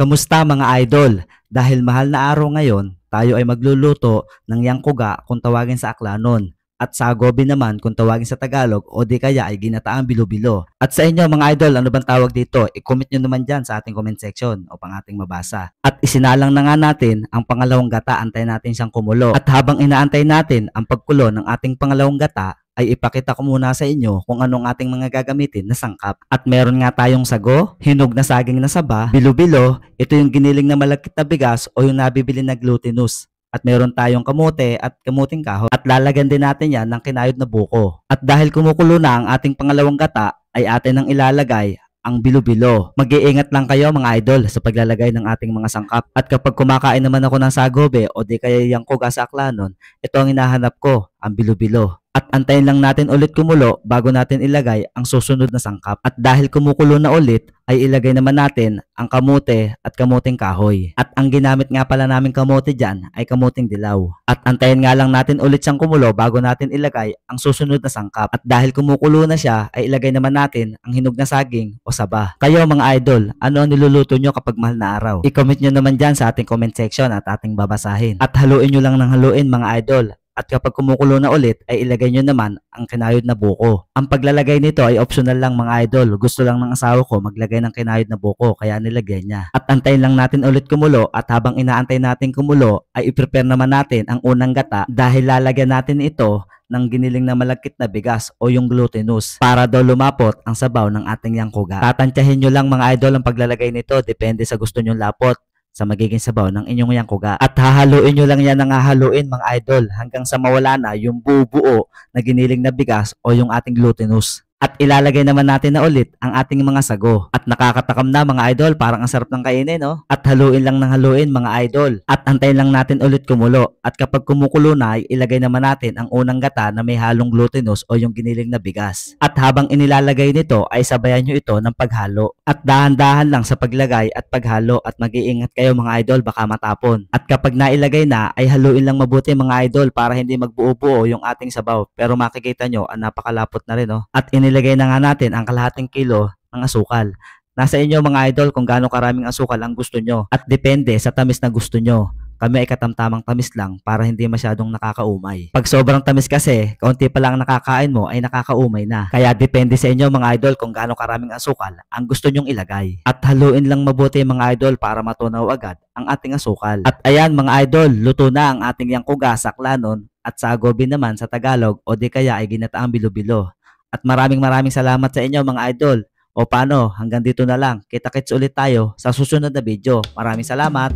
Kamusta mga idol? Dahil mahal na araw ngayon, tayo ay magluluto ng yangkuga kung tawagin sa aklanon at sa Gobi naman kung tawagin sa Tagalog o di kaya ay ginataang bilo-bilo. At sa inyo mga idol, ano bang tawag dito? I-comment nyo naman dyan sa ating comment section o pang ating mabasa. At isinalang na nga natin ang pangalawang gata, antay natin siyang kumulo. At habang inaantay natin ang pagkulo ng ating pangalawang gata, ay ipakita ko muna sa inyo kung anong ating mga gagamitin na sangkap. At meron nga tayong sago, hinog na saging na saba, bilo-bilo, ito yung giniling na malakit na bigas o yung nabibili na glutinous at meron tayong kamote at kamuting kahoy at lalagyan din natin yan ng kinayod na buko. At dahil kumukulo na ang ating pangalawang gata ay atin ang ilalagay ang bilo-bilo. Mag-iingat lang kayo mga idol sa paglalagay ng ating mga sangkap. At kapag kumakain naman ako ng sagobe o di kaya yung kuga sa aklanon, ito ang hinahanap ko, ang bilo-bilo at antayin lang natin ulit kumulo bago natin ilagay ang susunod na sangkap. At dahil kumukulo na ulit, ay ilagay naman natin ang kamote at kamoteng kahoy. At ang ginamit nga pala namin kamote dyan ay kamoteng dilaw. At antayin nga lang natin ulit siyang kumulo bago natin ilagay ang susunod na sangkap. At dahil kumukulo na siya, ay ilagay naman natin ang hinog na saging o saba. Kayo mga idol, ano ang niluluto nyo kapag mahal na araw? I-comment nyo naman dyan sa ating comment section at ating babasahin. At haluin nyo lang ng haluin mga idol at kapag kumukulo na ulit ay ilagay nyo naman ang kinayod na buko. Ang paglalagay nito ay optional lang mga idol. Gusto lang ng asawa ko maglagay ng kinayod na buko kaya nilagay niya. At antayin lang natin ulit kumulo at habang inaantay natin kumulo ay i-prepare naman natin ang unang gata dahil lalagyan natin ito ng giniling na malagkit na bigas o yung glutinous para daw lumapot ang sabaw ng ating yangkuga. Tatantyahin nyo lang mga idol ang paglalagay nito depende sa gusto nyong lapot sa magiging sabaw ng inyong yangkuga. At hahaluin nyo lang yan ng hahaluin mga idol hanggang sa mawala na yung bubuo na giniling na bigas o yung ating glutinous. At ilalagay naman natin na ulit ang ating mga sago. At nakakatakam na mga idol, parang ang sarap ng kainin, no? At haluin lang ng haluin mga idol. At antayin lang natin ulit kumulo. At kapag kumukulo na, ilagay naman natin ang unang gata na may halong glutinous o yung giniling na bigas. At habang inilalagay nito, ay sabayan nyo ito ng paghalo. At dahan-dahan lang sa paglagay at paghalo at mag-iingat kayo mga idol, baka matapon. At kapag nailagay na, ay haluin lang mabuti mga idol para hindi magbuo-buo yung ating sabaw. Pero makikita nyo, ah, napakalapot na rin, no? At inil nilagay na nga natin ang kalahating kilo ng asukal. Nasa inyo mga idol kung gaano karaming asukal ang gusto nyo at depende sa tamis na gusto nyo. Kami ay katamtamang tamis lang para hindi masyadong nakakaumay. Pag sobrang tamis kasi, kaunti pa lang nakakain mo ay nakakaumay na. Kaya depende sa inyo mga idol kung gaano karaming asukal ang gusto nyong ilagay. At haluin lang mabuti mga idol para matunaw agad ang ating asukal. At ayan mga idol, luto na ang ating yangkuga sa klanon at sa agobi naman sa Tagalog o di kaya ay ginataang bilo-bilo. At maraming maraming salamat sa inyo mga idol. O paano, hanggang dito na lang. Kita-kits ulit tayo sa susunod na video. Maraming salamat.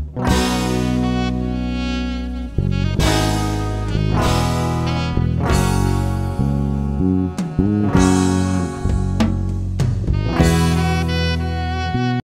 Mm-hmm.